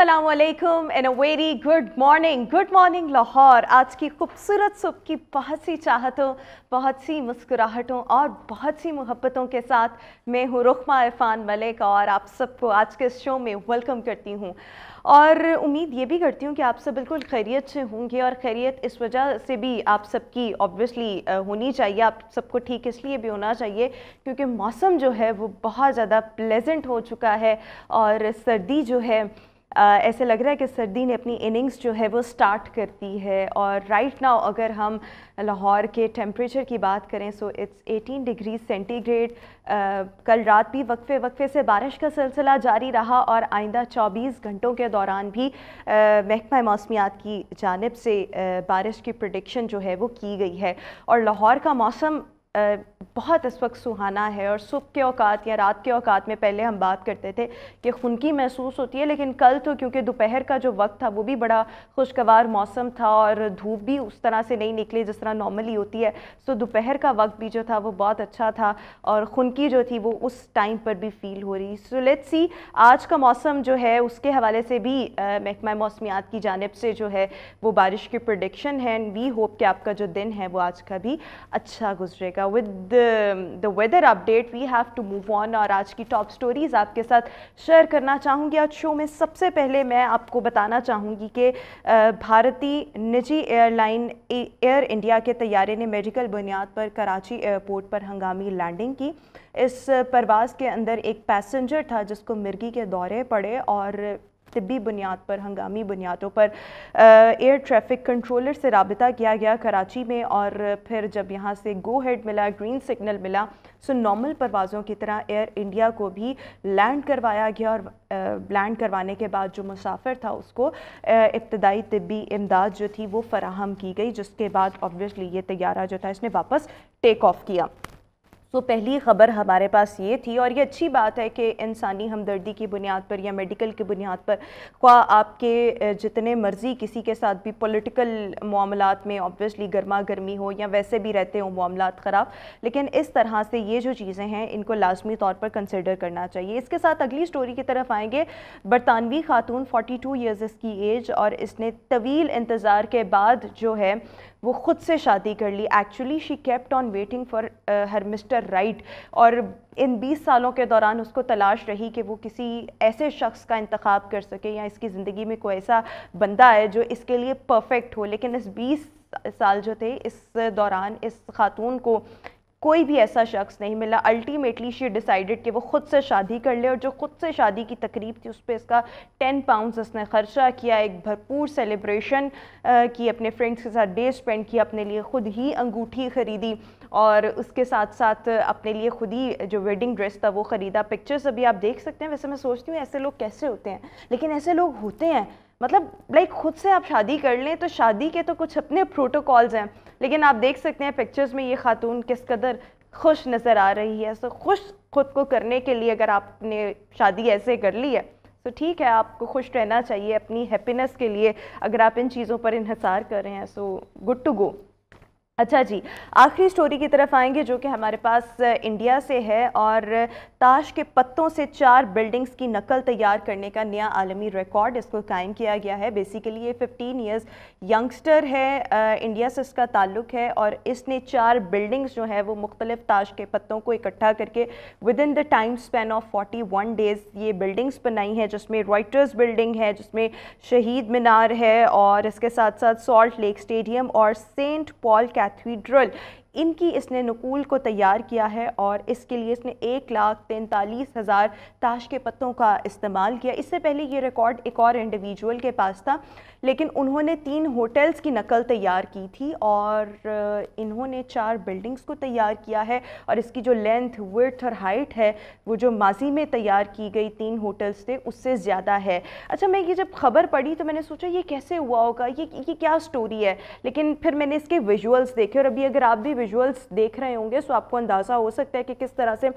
Aslam in a very good morning good morning Lahore आज की खूबसूरत सुबह की बहुत सी चाहतों बहुत सी मुस्कुराहटों और बहुत सी मोहब्बतों के साथ मैं हूँ रुखमा इरफान मलिक और आप सबको आज के शो में वेलकम करती हूँ और उम्मीद ये भी करती हूँ कि आप सब बिल्कुल खैरियत से होंगे और खैरियत इस वजह से भी आप सबकी ऑब्वियसली होनी चाहिए आप सबको ठीक इसलिए भी होना चाहिए क्योंकि मौसम जो है वो बहुत ज़्यादा प्लेजेंट हो चुका है और सर्दी जो है ऐसे लग रहा है कि सर्दी ने अपनी इनिंग्स जो है वो स्टार्ट करती है और राइट नाउ अगर हम लाहौर के टेम्परेचर की बात करें सो इट्स 18 डिग्री सेंटीग्रेड कल रात भी वक्फे वक्फे से बारिश का सिलसिला जारी रहा और आइंदा 24 घंटों के दौरान भी महकमा मौसमियात की जानब से आ, बारिश की प्रडिक्शन जो है वो की गई है और लाहौर का मौसम बहुत इस वक्त सुहाना है और सुबह के अवकात या रात के अवकात में पहले हम बात करते थे कि खुनकी महसूस होती है लेकिन कल तो क्योंकि दोपहर का जो वक्त था वो भी बड़ा खुशगवार मौसम था और धूप भी उस तरह से नहीं निकली जिस तरह नॉर्मली होती है सो तो दोपहर का वक्त भी जो था वो बहुत अच्छा था और खुनकी जो थी वो उस टाइम पर भी फील हो रही सो लेट्स सी आज का मौसम जो है उसके हवाले से भी महकमा मौसमियात की जानब से जो है वो बारिश की प्रडिक्शन है एंड वी होप कि आपका जो दिन है वो आज का भी अच्छा गुजरेगा रहेगा with the weather update we have to move on और आज की टॉप स्टोरीज़ आपके साथ शेयर करना चाहूँगी आज शो में सबसे पहले मैं आपको बताना चाहूँगी कि भारतीय निजी एयरलाइन एयर इंडिया के तैयारे ने मेडिकल बुनियाद पर कराची एयरपोर्ट पर हंगामी लैंडिंग की इस परवाज़ के अंदर एक पैसेंजर था जिसको मिर्गी के दौरे पड़े और तबी बुनियाद पर हंगामी बुनियादों पर एयर ट्रैफिक कंट्रोलर से रबता किया गया कराची में और फिर जब यहाँ से गो हेड मिला ग्रीन सिग्नल मिला सो नॉर्मल परवाज़ों की तरह एयर इंडिया को भी लैंड करवाया गया और लैंड करवाने के बाद जो मुसाफिर था उसको इब्तदाई तबी इमदाद जो थी वो फराहम की गई जिसके बाद ऑब्वियसली ये तैयारा जो था इसने वापस टेक ऑफ किया सो so, पहली खबर हमारे पास ये थी और ये अच्छी बात है कि इंसानी हमदर्दी की बुनियाद पर या मेडिकल की बुनियाद पर ख्वा आपके जितने मर्ज़ी किसी के साथ भी पॉलिटिकल मामला में ऑब्वियसली गर्मा गर्मी हो या वैसे भी रहते हों मामला ख़राब लेकिन इस तरह से ये जो चीज़ें हैं इनको लाजमी तौर पर कंसिडर करना चाहिए इसके साथ अगली स्टोरी की तरफ आएंगे बरतानवी खातून फोटी टू ईयर्स इसकी एज और इसने तवील इंतज़ार के बाद जो है वो ख़ुद से शादी कर ली actually she kept on waiting for her mister right और इन 20 सालों के दौरान उसको तलाश रही कि वो किसी ऐसे शख्स का इंतखब कर सके या इसकी ज़िंदगी में कोई ऐसा बंदा है जो इसके लिए परफेक्ट हो लेकिन इस 20 साल जो थे इस दौरान इस खातून को कोई भी ऐसा शख्स नहीं मिला अल्टीमेटली शी डिसाइडेड कि वो ख़ुद से शादी कर ले और जो ख़ुद से शादी की तकरीब थी उस पर इसका टेन पाउंड्स उसने ख़र्चा किया एक भरपूर सेलिब्रेशन की अपने फ्रेंड्स के साथ डे स्पेंड किया अपने लिए ख़ुद ही अंगूठी ख़रीदी और उसके साथ साथ अपने लिए खुद ही जो वेडिंग ड्रेस था वो ख़रीदा पिक्चर्स अभी आप देख सकते हैं वैसे मैं सोचती हूँ ऐसे लोग कैसे होते हैं लेकिन ऐसे लोग होते हैं मतलब लाइक खुद से आप शादी कर लें तो शादी के तो कुछ अपने प्रोटोकॉल्स हैं लेकिन आप देख सकते हैं पिक्चर्स में ये खातून किस कदर खुश नज़र आ रही है सो तो खुश खुद को करने के लिए अगर आपने शादी ऐसे कर ली है तो ठीक है आपको खुश रहना चाहिए अपनी हैप्पीनेस के लिए अगर आप इन चीज़ों पर इहसार कर रहे हैं सो गुड टू गो अच्छा जी आखिरी स्टोरी की तरफ आएंगे जो कि हमारे पास इंडिया से है और ताश के पत्तों से चार बिल्डिंग्स की नकल तैयार करने का नया आलमी रिकॉर्ड इसको कायम किया गया है बेसिकली ये 15 इयर्स यंगस्टर है आ, इंडिया से इसका ताल्लुक़ है और इसने चार बिल्डिंग्स जो है वो मुख्तलिफ ताश के पत्तों को इकट्ठा करके within the time span of forty one days ये बिल्डिंग्स बनाई हैं जिसमें रॉयटर्स बिल्डिंग है जिसमें शहीद मीनार है और इसके साथ साथ सॉल्ट लेक स्टेडियम और सेंट पॉल कैथ cathedral इनकी इसने नकूल को तैयार किया है और इसके लिए इसने एक लाख तैंतालीस हज़ार ताश के पत्तों का इस्तेमाल किया इससे पहले ये रिकॉर्ड एक और इंडिविजुअल के पास था लेकिन उन्होंने तीन होटल्स की नकल तैयार की थी और इन्होंने चार बिल्डिंग्स को तैयार किया है और इसकी जो लेंथ वर्थ और हाइट है वो जो माजी में तैयार की गई तीन होटल्स थे उससे ज़्यादा है अच्छा मैं ये जब खबर पढ़ी तो मैंने सोचा ये कैसे हुआ होगा ये ये क्या स्टोरी है लेकिन फिर मैंने इसके विजुअल्स देखे और अभी अगर आप भी विजुअल्स देख रहे होंगे सो आपको अंदाज़ा हो सकता है कि किस तरह से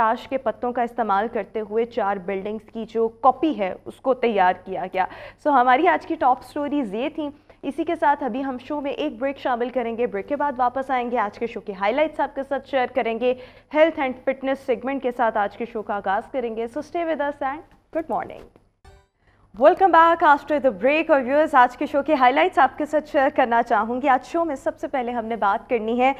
ताश के पत्तों का इस्तेमाल करते हुए चार बिल्डिंग्स की जो कॉपी है उसको तैयार किया गया सो हमारी आज की टॉप स्टोरीज़ ये थी इसी के साथ अभी हम शो में एक ब्रेक शामिल करेंगे ब्रेक के बाद वापस आएंगे आज के शो की हाइलाइट्स आपके साथ शेयर करेंगे हेल्थ एंड फिटनेस सेगमेंट के साथ आज के शो का आगाज़ करेंगे so stay with us and good morning welcome back after the break और व्यूअर्स आज के शो की हाइलाइट्स आपके साथ शेयर करना चाहूँगी आज शो में सबसे पहले हमने बात करनी है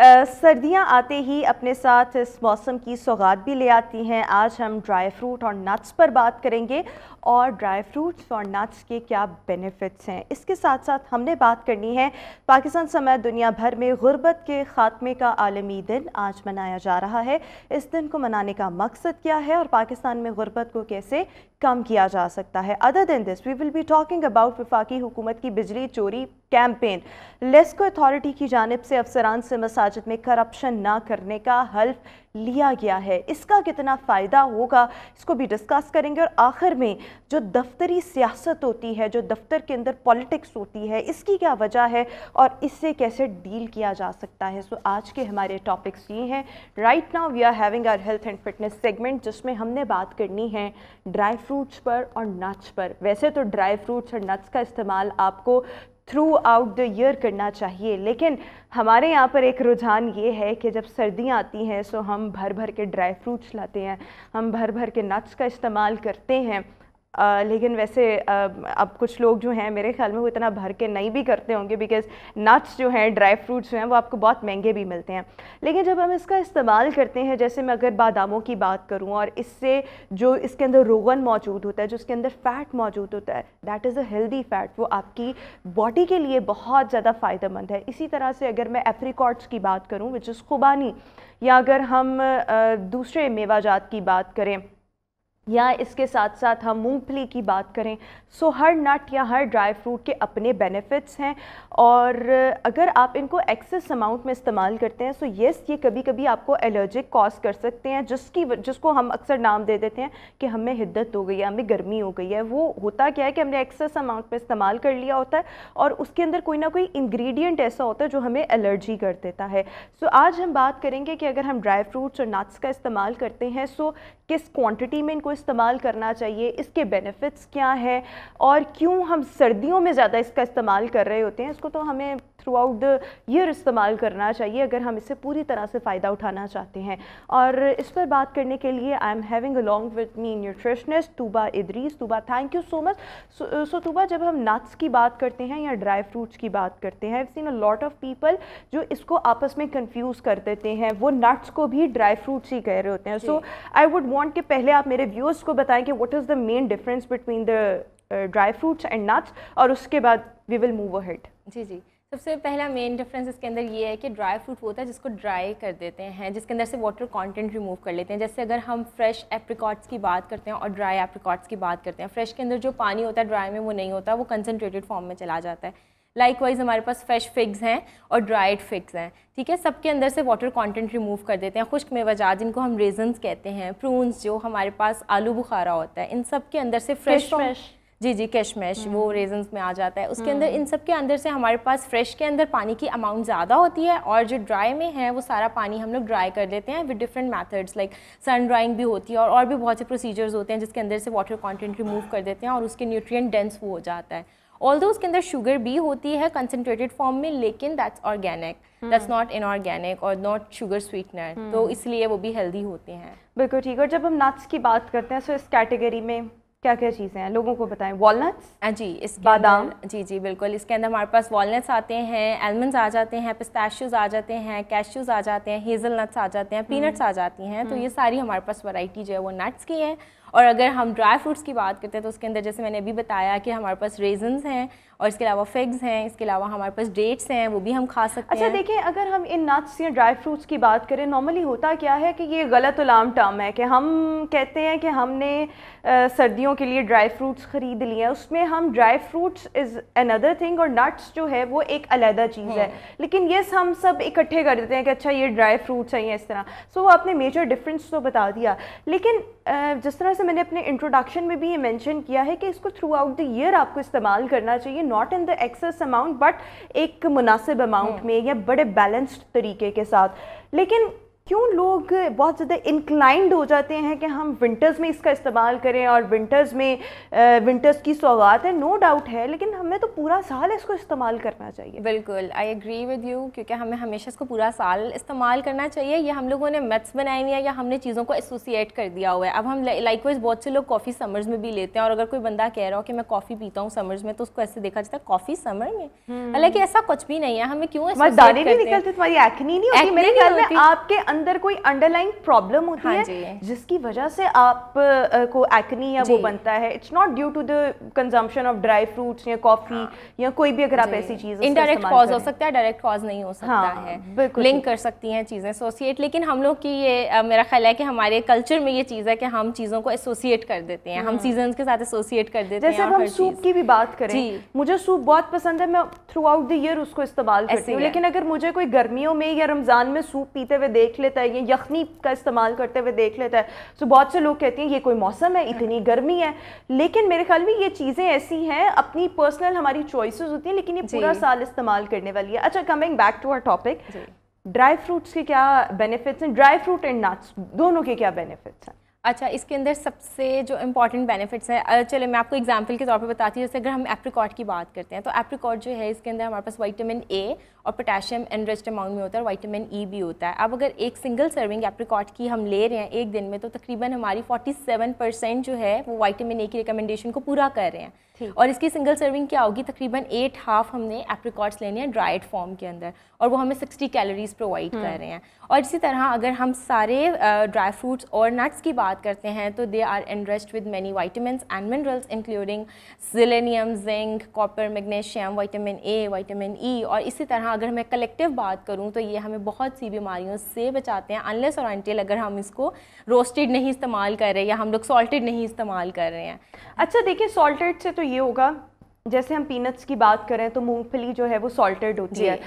आ, सर्दियाँ आते ही अपने साथ इस मौसम की सौगात भी ले आती हैं आज हम ड्राई फ्रूट और नट्स पर बात करेंगे और ड्राई फ्रूट्स और नट्स के क्या बेनिफिट्स हैं इसके साथ साथ हमने बात करनी है पाकिस्तान समेत दुनिया भर में गुर्बत के ख़ात्मे का आलमी दिन आज मनाया जा रहा है इस दिन को मनाने का मकसद क्या है और पाकिस्तान में गुर्बत को कैसे कम किया जा सकता है other than this we will be talking about वफाकी हुकूमत की बिजली चोरी कैंपेन लेस्को अथॉरिटी की जानब से अफसरान से मसाजिद में करप्शन ना करने का हल्फ लिया गया है इसका कितना फ़ायदा होगा इसको भी डिस्कस करेंगे और आखिर में जो दफ्तरी सियासत होती है जो दफ्तर के अंदर पॉलिटिक्स होती है इसकी क्या वजह है और इससे कैसे डील किया जा सकता है सो so, आज के हमारे टॉपिक्स ये हैं right now we are having our health and fitness segment जिसमें हमने बात करनी है ड्राई फ्रूट्स पर और नट्स पर वैसे तो ड्राई फ्रूट्स और नट्स का इस्तेमाल आपको थ्रू आउट द ईयर करना चाहिए लेकिन हमारे यहाँ पर एक रुझान ये है कि जब सर्दियाँ आती हैं सो हम भर भर के ड्राई फ्रूट्स लाते हैं हम भर भर के नट्स का इस्तेमाल करते हैं आ, लेकिन वैसे आ, अब कुछ लोग जो हैं मेरे ख्याल में वो इतना भर के नहीं भी करते होंगे बिकॉज नट्स जो हैं ड्राई फ्रूट्स जो हैं वो आपको बहुत महंगे भी मिलते हैं लेकिन जब हम इसका इस्तेमाल करते हैं जैसे मैं अगर बादामों की बात करूँ और इससे जो इसके अंदर रोगन मौजूद होता है जो इसके अंदर फ़ैट मौजूद होता है that is a healthy fat वो आपकी बॉडी के लिए बहुत ज़्यादा फ़ायदेमंद है इसी तरह से अगर मैं एप्रिकॉट्स की बात करूँ विच इज़ खुबानी या अगर हम दूसरे मेवाजात की बात करें या इसके साथ साथ हम मूंगफली की बात करें सो हर नट या हर ड्राई फ्रूट के अपने बेनिफिट्स हैं और अगर आप इनको एक्सेस अमाउंट में इस्तेमाल करते हैं सो येस ये कभी कभी आपको एलर्जिक कॉज कर सकते हैं जिसकी जिसको हम अक्सर नाम दे देते हैं कि हमें हिद्दत हो गई है हमें गर्मी हो गई है वो होता क्या है कि हमने एक्सेस अमाउंट में इस्तेमाल कर लिया होता है और उसके अंदर कोई ना कोई इन्ग्रीडियंट ऐसा होता है जो हमें एलर्जी कर देता है सो आज हम बात करेंगे कि अगर हम ड्राई फ्रूट्स और नट्स का इस्तेमाल करते हैं सो किस क्वान्टिटी में इनको इस्तेमाल करना चाहिए इसके बेनिफिट्स क्या हैं और क्यों हम सर्दियों में ज़्यादा इसका इस्तेमाल कर रहे होते हैं इसको तो हमें थ्रू आउट द ईयर इस्तेमाल करना चाहिए अगर हम इससे पूरी तरह से फ़ायदा उठाना चाहते हैं और इस पर बात करने के लिए I am having along with me nutritionist Tuba Idrees Tuba thank you so much so Tuba जब हम नट्स की बात करते हैं या ड्राई फ्रूट्स की बात करते हैं seen a lot of people जो इसको आपस में कन्फ्यूज़ कर देते हैं वो नट्स को भी ड्राई फ्रूट्स ही कह रहे होते हैं सो आई वुड वॉन्ट कि पहले आप मेरे व्यूअर्स को बताएं कि what is the main difference between the dry fruits and nuts और उसके बाद वी विल मूव अहेड जी जी सबसे पहला मेन डिफरेंस इसके अंदर ये है कि ड्राई फ्रूट होता है जिसको ड्राई कर देते हैं जिसके अंदर से वाटर कंटेंट रिमूव कर लेते हैं जैसे अगर हम फ्रेश एप्रिकॉट्स की बात करते हैं और ड्राई एप्रिकॉट्स की बात करते हैं फ्रेश के अंदर जो पानी होता है ड्राई में वो नहीं होता वो कंसनट्रेटेड फॉर्म में चला जाता है लाइक वाइज हमारे पास फ्रेश फिग्स हैं और ड्राइड फिग्स हैं ठीक है सबके अंदर से वाटर कॉन्टेंट रिमूव कर देते हैं खुश्क मेवाजा जिनको हम रेजन्स कहते हैं प्रून्स जो हमारे पास आलू बुखारा होता है इन सब के अंदर से फ्रेश फ्रेश जी जी कैशमैश वो रेजन हम्म। में आ जाता है उसके अंदर हम्म। इन सब के अंदर से हमारे पास फ्रेश के अंदर पानी की अमाउंट ज़्यादा होती है और जो ड्राई में है वो सारा पानी हम लोग ड्राई कर लेते हैं with different methods like sun drying भी होती है और और भी बहुत से प्रोसीजर्स होते हैं जिसके अंदर से वाटर कॉन्टेंट रिमूव कर देते हैं और उसके न्यूट्रिय डेंस वो हो जाता है ऑल दो उसके अंदर शुगर भी होती है कंसनट्रेटेड फॉर्म में लेकिन that's organic that's not inorganic और नॉट शुगर स्वीटनर तो हम्म। इसलिए वो भी हेल्दी होते हैं बिल्कुल ठीक और जब हम नट्स की बात करते हैं सो इस कैटेगरी में क्या क्या चीज़ें हैं लोगों को बताएं वॉलनट्स हाँ जी इसके बादाम जी जी बिल्कुल इसके अंदर हमारे पास वॉलनट्स आते हैं एलमंड्स आ जाते हैं पिस्ताशूज आ जाते हैं कैशूज आ जाते हैं हेजल नट्स आ जाते हैं पीनट्स हम्म। आ जाती हैं तो हम्म। ये सारी हमारे पास वैरायटी जो है वो नट्स की है और अगर हम ड्राई फ्रूट्स की बात करते हैं तो उसके अंदर जैसे मैंने अभी बताया कि हमारे पास रेजन्स हैं और इसके अलावा फिग्स हैं इसके अलावा हमारे पास डेट्स हैं वो भी हम खा सकते अच्छा, हैं अच्छा देखिए अगर हम इन नट्स या ड्राई फ्रूट्स की बात करें नॉर्मली होता क्या है कि ये गलत उलाम टर्म है कि हम कहते हैं कि हमने आ, सर्दियों के लिए ड्राई फ्रूट्स ख़रीद लिए हैं उसमें हम dry fruits is another thing और नट्स जो है वो एक अलहदा चीज़ है हम्म। लेकिन ये हम सब इकट्ठे कर देते हैं कि अच्छा ये ड्राई फ्रूट्स हैं इस तरह सो वो आपने मेजर डिफरेंस तो बता दिया लेकिन जिस तरह से मैंने अपने इंट्रोडक्शन में भी ये मेंशन किया है कि इसको थ्रू आउट द ईयर आपको इस्तेमाल करना चाहिए not in the excess amount but एक मुनासिब अमाउंट हम्म। में या बड़े बैलेंस्ड तरीके के साथ लेकिन क्यों लोग बहुत ज़्यादा इंक्लाइंड हो जाते हैं कि हम विंटर्स में इसका इस्तेमाल करें और विंटर्स में विंटर्स की सौगात है नो डाउट है लेकिन हमें तो पूरा साल इसको इस्तेमाल करना चाहिए बिल्कुल आई एग्री विद यू क्योंकि हमें हमेशा इसको पूरा साल इस्तेमाल करना चाहिए या हम लोगों ने मेथ्स बनाए हुई है या हमने चीज़ों को एसोसिएट कर दिया हुआ है अब हम लाइकवाइज बहुत से लोग कॉफ़ी समर्स में भी लेते हैं और अगर कोई बंदा कह रहा हो कि मैं कॉफ़ी पीता हूँ समर्स में तो उसको ऐसे देखा जाता है कॉफ़ी समर में हम्म। हालांकि ऐसा कुछ भी नहीं है हमें क्यों दाने तुम्हारी आपके अंदर कोई अंडरलाइन प्रॉब्लम होती हाँ है जिसकी वजह से आप को एक्नी या वो बनता है it's not due to the consumption of dry fruits या कॉफी हाँ। या कोई भी अगर आप ऐसी चीज इनडायरेक्ट कॉज हो सकता है डायरेक्ट कॉज नहीं हो सकता हाँ, है लिंक कर सकती हैं चीज़ें एसोसिएट लेकिन हम लोग की ये मेरा ख्याल है कि हमारे कल्चर में ये चीज़ है कि हम चीज़ों को एसोसिएट कर देते हैं हम सीजन हम्म। के साथ एसोसिएट कर देते जैसे हैं हम सूप की भी बात करें मुझे सूप बहुत पसंद है मैं थ्रू आउट द ईयर उसको इस्तेमाल करती हूँ लेकिन अगर मुझे कोई गर्मियों में या रमज़ान में सूप पीते हुए देख ले लेता है ये यखनी का इस्तेमाल करते हुए देख लेता है सो so, बहुत से लोग कहते हैं ये कोई मौसम है इतनी गर्मी है लेकिन मेरे ख्याल में ये चीज़ें ऐसी हैं अपनी पर्सनल हमारी चॉइसेस होती हैं लेकिन ये पूरा साल इस्तेमाल करने वाली है अच्छा coming back to our topic dry fruits के क्या बेनिफिट्स हैं ड्राई फ्रूट एंड नट्स दोनों के क्या बेनिफिट्स हैं अच्छा इसके अंदर सबसे जो इम्पॉर्टेंट बेनिफिट्स हैं चले मैं आपको एग्जांपल के तौर पे बताती हूँ जैसे अगर हम एप्रिकॉट की बात करते हैं तो एप्रिकॉट जो है इसके अंदर हमारे पास विटामिन ए और पोटेशियम एनरिच्ड अमाउंट में होता है और वाइटामिन ई e भी होता है अब अगर एक सिंगल सर्विंग एप्रिकॉट की हम ले रहे हैं एक दिन में तो तकरीबन हमारी 47 परसेंट जो है वो वाइटामिन ए e की रिकमेंडेशन को पूरा कर रहे हैं और इसकी सिंगल सर्विंग क्या होगी तकरीबन एट हाफ हमने एप्रिकॉट्स लेने हैं ड्राइड फॉर्म के अंदर और वो हमें सिक्सटी कैलोरीज प्रोवाइड कर रहे हैं और इसी तरह अगर हम सारे ड्राई फ्रूट्स और नट्स की बात करते हैं तो they are enriched with many vitamins and minerals including selenium zinc copper magnesium vitamin A vitamin E और इसी तरह अगर मैं कलेक्टिव बात करूँ तो ये हमें बहुत सी बीमारियों से बचाते हैं अनलेस और अनटिल अगर हम इसको रोस्टेड नहीं इस्तेमाल कर रहे या हम लोग सॉल्टेड नहीं इस्तेमाल कर रहे हैं अच्छा देखिए सॉल्टेड से तो ये होगा जैसे हम पीनट्स की बात करें तो मूंगफली जो है वो सॉल्टेड होती है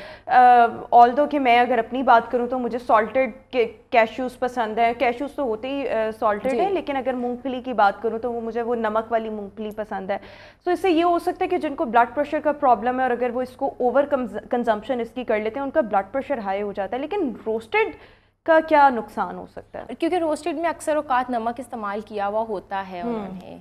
ऑल दो कि मैं अगर अपनी बात करूं तो मुझे सॉल्टेड के कैशूज़ पसंद है कैशूज़ तो होते ही सॉल्टेड uh, है लेकिन अगर मूंगफली की बात करूं तो वो मुझे वो नमक वाली मूंगफली पसंद है सो तो so, इससे ये हो सकता है कि जिनको ब्लड प्रेशर का प्रॉब्लम है और अगर वो इसको ओवर कंजम्पशन इसकी कर लेते हैं उनका ब्लड प्रेशर हाई हो जाता है लेकिन रोस्टेड का क्या नुकसान हो सकता है क्योंकि रोस्टेड में अक्सर अवकात नमक इस्तेमाल किया हुआ होता है हम्म। उन्होंने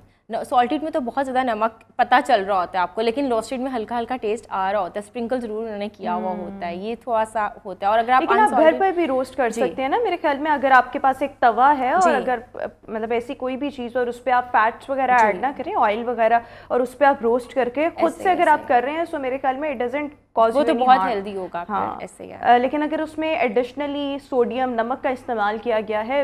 सॉल्टेड में तो बहुत ज़्यादा नमक पता चल रहा होता है आपको लेकिन रोस्टेड में हल्का हल्का टेस्ट आ रहा होता है स्प्रिंकल जरूर उन्होंने किया हुआ hmm. होता है ये थोड़ा सा होता है और अगर आप आप घर पर भी रोस्ट कर सकते हैं ना मेरे ख्याल में अगर आपके पास एक तवा है और अगर मतलब ऐसी कोई भी चीज़ और उस पर आप फैट्स वगैरह ऐड ना करें ऑयल वगैरह और उस पर आप रोस्ट करके खुद से अगर आप कर रहे हैं सो तो मेरे ख्याल में इट डजेंट कॉज वो तो बहुत हेल्दी होगा हाँ ऐसे लेकिन अगर उसमें एडिशनली सोडियम नमक का इस्तेमाल किया गया है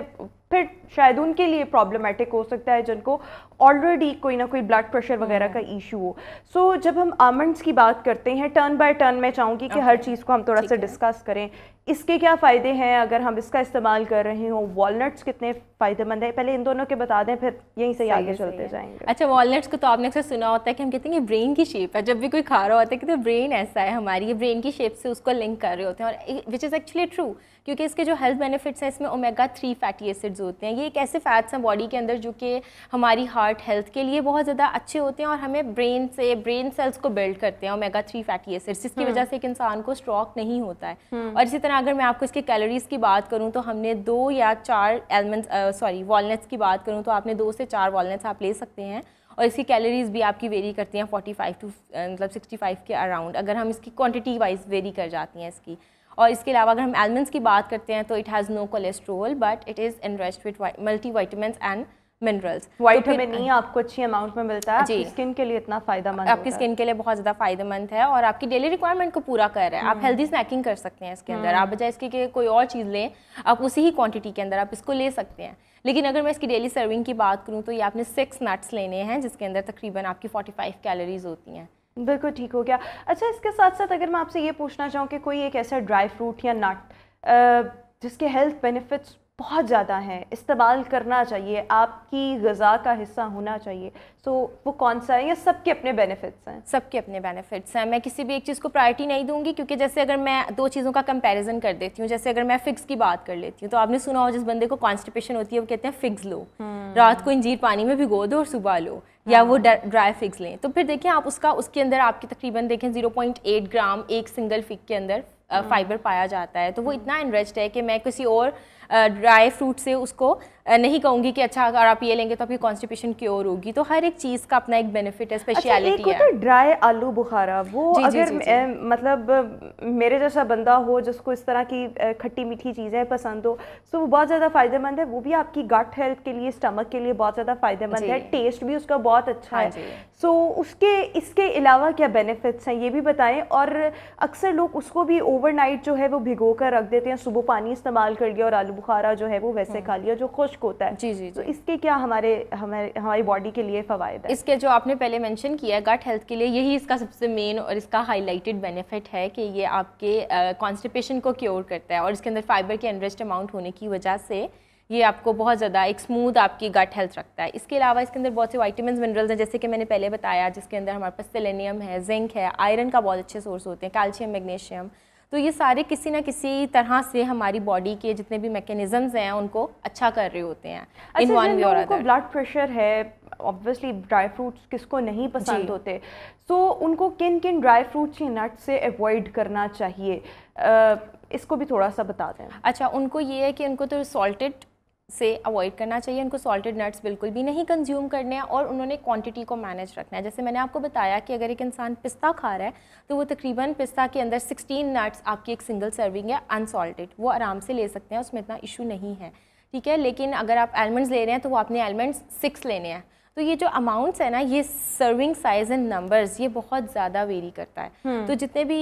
फिर शायद उनके लिए प्रॉब्लमेटिक हो सकता है जिनको ऑलरेडी कोई ना कोई ब्लड प्रेशर वगैरह का इशू हम्म। हो सो so, जब हम आमंड्स की बात करते हैं टर्न बाय टर्न मैं चाहूँगी कि okay. हर चीज़ को हम थोड़ा सा डिस्कस करें इसके क्या फ़ायदे हैं अगर हम इसका इस्तेमाल कर रहे हो वॉलट्स कितने फ़ायदेमंद है पहले इन दोनों के बता दें फिर यहीं से आगे चलते जाएंगे अच्छा वॉलट्स को तो आपने अक्सर सुना होता है कि हम कहते हैं ब्रेन की शेप है जब भी कोई खा रहा होता है कि ब्रेन तो ऐसा है हमारी ब्रेन की शेप से उसको लिंक कर रहे होते हैं और विच इज़ एक्चुअली ट्रू क्योंकि इसके जो हेल्थ बेनिफिट्स हैं इसमें ओमेगा थ्री फैटी एसिड्स होते हैं ये एक ऐसे फ़ैट्स हैं बॉडी के अंदर जो कि हमारी हार्ट हेल्थ के लिए बहुत ज़्यादा अच्छे होते हैं और हमें ब्रेन से ब्रेन सेल्स को बिल्ड करते हैं ओमेगा थ्री फैटी एसिड्स जिसकी हम्म। वजह से एक इंसान को स्ट्रॉक नहीं होता है हम्म। और इसी तरह अगर मैं आपको इसकी कैलोरीज़ की बात करूँ तो हमने दो या चार एलमेंट्स सॉरी वॉलट्स की बात करूँ तो आपने दो से चार वॉलनट्स आप ले सकते हैं और इसकी कैलोरीज भी आपकी वेरी करती हैं 45 टू मतलब 65 के अराउंड अगर हम इसकी क्वांटिटी वाइज वेरी कर जाती हैं इसकी और इसके अलावा अगर हम एलमंड्स की बात करते हैं तो it has no cholesterol but it is enriched with multi vitamin and minerals हमें नहीं आपको अच्छी अमाउंट में मिलता है जी स्किन के लिए इतना मंद आपकी स्किन के लिए बहुत ज़्यादा फायदेमंद है और आपकी डेली रिक्वायरमेंट को पूरा कर रहा है आप हेल्दी हम्म। स्नैकिंग कर सकते हैं इसके अंदर हम्म। आप बजाय इसके कोई और चीज़ लें आप उसी ही क्वान्टिटी के अंदर आप इसको ले सकते हैं लेकिन अगर मैं इसकी डेली सर्विंग की बात करूँ तो ये आपने सिक्स नट्स लेने हैं जिसके अंदर तकरीबन आपकी फोर्टी फाइव कैलोरीज होती हैं बिल्कुल ठीक हो गया अच्छा इसके साथ साथ अगर मैं आपसे ये पूछना चाहूँ कि कोई एक ऐसा ड्राई फ्रूट या नट जिसके हेल्थ बेनिफिट्स बहुत ज़्यादा है इस्तेमाल करना चाहिए आपकी गज़ा का हिस्सा होना चाहिए सो so, वो कौन सा है या सबके अपने बेनिफिट्स हैं सबके अपने बेनिफिट्स हैं मैं किसी भी एक चीज़ को प्रायोरिटी नहीं दूंगी क्योंकि जैसे अगर मैं दो चीज़ों का कंपैरिजन कर देती हूँ जैसे अगर मैं फिक्स की बात कर लेती हूँ तो आपने सुना हो जिस बंदे को कॉन्स्टिपेशन होती है वो कहते हैं फिक्स लो हम्म। रात को इंजीर पानी में भिगो दो और सुबह लो या वो हाँ। ड्राई फिक्स लें तो फिर देखें आप उसका उसके अंदर आपकी तकरीबन देखें जीरो ग्राम एक सिंगल फिक के अंदर फाइबर हम्म। पाया जाता है तो वो हम्म। इतना इनरेस्ट है कि मैं किसी और ड्राई फ्रूट से उसको नहीं कहूँगी कि अच्छा अगर आप ये लेंगे तो आपकी कॉन्स्टिपेशन क्योर होगी तो हर एक चीज़ का अपना एक बेनिफिट है स्पेशलिटी अच्छा, है ड्राई आलू बुखारा वो जी, अगर जी, जी, जी. मतलब मेरे जैसा बंदा हो जिसको इस तरह की खट्टी मीठी चीज़ें पसंद हो सो तो वो बहुत ज़्यादा फ़ायदेमंद है वो भी आपकी गट हेल्थ के लिए स्टमक के लिए बहुत ज़्यादा फ़ायदेमंद है टेस्ट भी उसका बहुत अच्छा हाँ है सो उसके इसके अलावा क्या बेनिफिट्स हैं ये भी बताएं और अक्सर लोग उसको भी ओवरनाइट जो है वो भिगो कर रख देते हैं सुबह पानी इस्तेमाल कर लिया और आलू बुखारा जो है वो वैसे हम्म। खा लिया जो खुश्क होता है जी जी तो इसके क्या हमारे हमारे हमारी बॉडी के लिए फ़वाद है इसके जो आपने पहले मेंशन किया गट हेल्थ के लिए यही इसका सबसे मेन और इसका हाईलाइटेड बेनिफिट है कि ये आपके कॉन्स्टिपेशन को क्योर करता है और इसके अंदर फाइबर के अनरेस्ट अमाउंट होने की वजह से ये आपको बहुत ज़्यादा एक स्मूथ आपकी गट हेल्थ रखता है इसके अलावा इसके अंदर बहुत से वाइटमिन मिनरल्स हैं जैसे कि मैंने पहले बताया जिसके अंदर हमारे पास सेलेनियम है जिंक है आयरन का बहुत अच्छे सोर्स होते हैं कैल्शियम मैग्नीशियम तो ये सारे किसी ना किसी तरह से हमारी बॉडी के जितने भी मैकेनिज्म हैं उनको अच्छा कर रहे होते हैं इन वन और अदर ब्लड प्रेशर है ऑब्वियसली ड्राई फ्रूट्स किसको नहीं पसंद होते सो so, उनको किन किन ड्राई फ्रूट्स या नट्स से अवॉइड करना चाहिए uh, इसको भी थोड़ा सा बता दें अच्छा उनको ये है कि उनको तो सॉल्टेड से अवॉइड करना चाहिए उनको सॉल्टेड नट्स बिल्कुल भी नहीं कंज्यूम करने हैं और उन्होंने क्वांटिटी को मैनेज रखना है जैसे मैंने आपको बताया कि अगर एक इंसान पिस्ता खा रहा है तो वो तकरीबन पिस्ता के अंदर 16 नट्स आपकी एक सिंगल सर्विंग है अनसॉल्टेड वो आराम से ले सकते हैं उसमें इतना इशू नहीं है ठीक है लेकिन अगर आप एलमंड्स ले रहे हैं तो वो आपने एलमंड्स सिक्स लेने हैं तो ये जो अमाउंट्स है ना ये सर्विंग साइज एंड नंबर्स ये बहुत ज़्यादा वेरी करता है हम्म। तो जितने भी